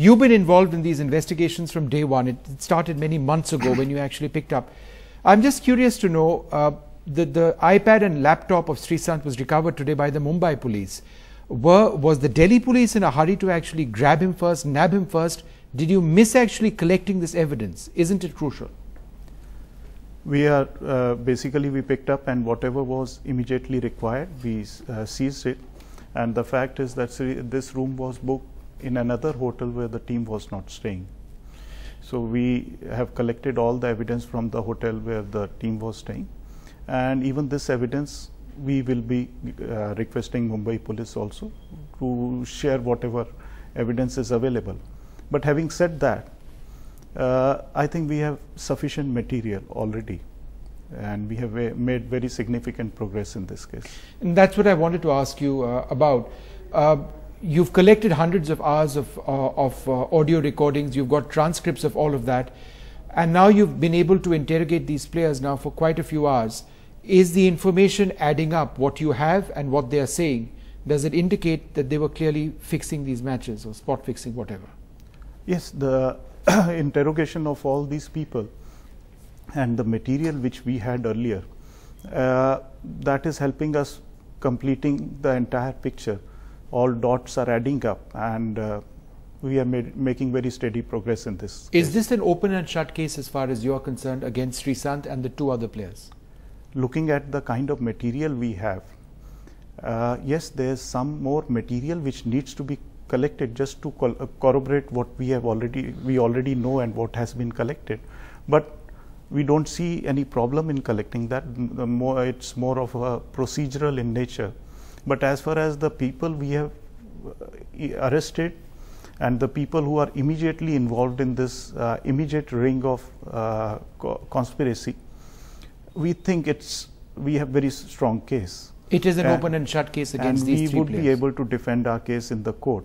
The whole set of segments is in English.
You've been involved in these investigations from day one. It, started many months ago when you actually picked up. I'm just curious to know uh, the, the iPad and laptop of Sant was recovered today by the Mumbai police. Were, was the Delhi police in a hurry to actually grab him first, nab him first? Did you miss actually collecting this evidence? Isn't it crucial? We are uh, basically we picked up and whatever was immediately required, we uh, seized it. And the fact is that this room was booked in another hotel where the team was not staying. So we have collected all the evidence from the hotel where the team was staying. And even this evidence, we will be uh, requesting Mumbai police also to share whatever evidence is available. But having said that, uh, I think we have sufficient material already and we have uh, made very significant progress in this case. And that's what I wanted to ask you uh, about. Uh, you've collected hundreds of hours of, uh, of uh, audio recordings, you've got transcripts of all of that, and now you've been able to interrogate these players now for quite a few hours. Is the information adding up what you have and what they are saying? Does it indicate that they were clearly fixing these matches or spot fixing, whatever? Yes, the interrogation of all these people and the material which we had earlier, uh, that is helping us completing the entire picture all dots are adding up and uh, we are made, making very steady progress in this. Is case. this an open and shut case as far as you are concerned against Srisant and the two other players? Looking at the kind of material we have, uh, yes, there is some more material which needs to be collected just to uh, corroborate what we have already we already know and what has been collected, but we don't see any problem in collecting that. More, it's more of a procedural in nature but as far as the people we have uh, arrested and the people who are immediately involved in this uh, immediate ring of uh, co conspiracy, we think it's we have very strong case. It is an and, open and shut case against and these three we would players. be able to defend our case in the court.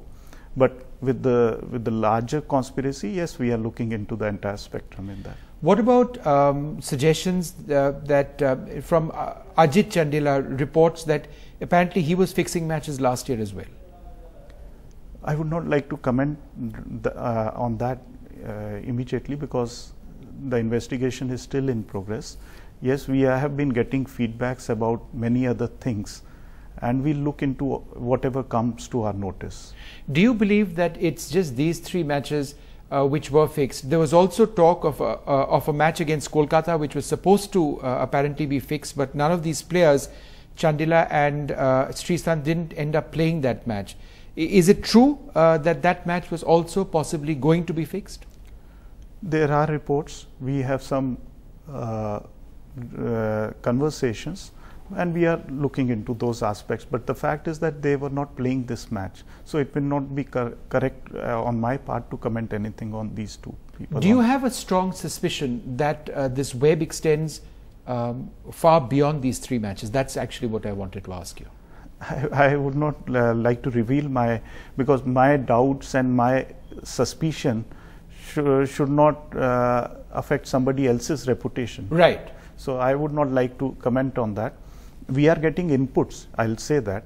But with the with the larger conspiracy, yes, we are looking into the entire spectrum in that. What about um, suggestions uh, that uh, from uh, Ajit Chandila reports that Apparently, he was fixing matches last year as well. I would not like to comment the, uh, on that uh, immediately because the investigation is still in progress. Yes, we have been getting feedbacks about many other things and we look into whatever comes to our notice. Do you believe that it's just these three matches uh, which were fixed? There was also talk of a, uh, of a match against Kolkata which was supposed to uh, apparently be fixed but none of these players Chandila and uh, Srisan didn't end up playing that match. Is it true uh, that that match was also possibly going to be fixed? There are reports. We have some uh, uh, conversations and we are looking into those aspects. But the fact is that they were not playing this match. So it will not be cor correct uh, on my part to comment anything on these two people. Do you have a strong suspicion that uh, this web extends um, far beyond these three matches? That's actually what I wanted to ask you. I, I would not uh, like to reveal my because my doubts and my suspicion sh should not uh, affect somebody else's reputation. Right. So I would not like to comment on that. We are getting inputs. I'll say that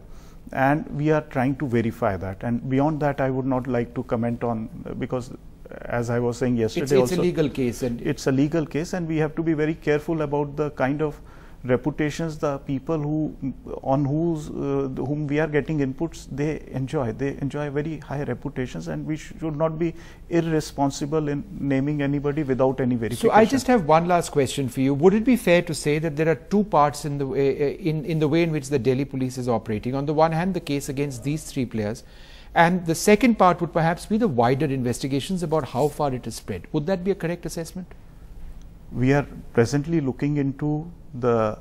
and we are trying to verify that and beyond that i would not like to comment on because as I was saying yesterday, it's, it's also, a legal case, and it's a legal case, and we have to be very careful about the kind of reputations the people who on whose uh, whom we are getting inputs they enjoy they enjoy very high reputations and we should not be irresponsible in naming anybody without any verification so i just have one last question for you would it be fair to say that there are two parts in the way, eh, eh, in in the way in which the delhi police is operating on the one hand the case against these three players and the second part would perhaps be the wider investigations about how far it has spread. Would that be a correct assessment? We are presently looking into the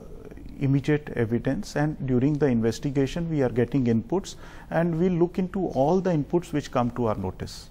immediate evidence and during the investigation we are getting inputs and we look into all the inputs which come to our notice.